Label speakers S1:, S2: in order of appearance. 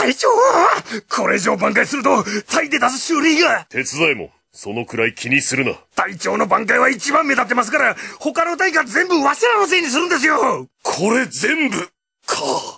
S1: 隊長これ以上挽回すると、タイで出す修理が手伝いも、そのくらい気にするな。隊長の挽回は一番目立ってますから、他の隊が全部わしらのせいにするんですよこれ全部、か。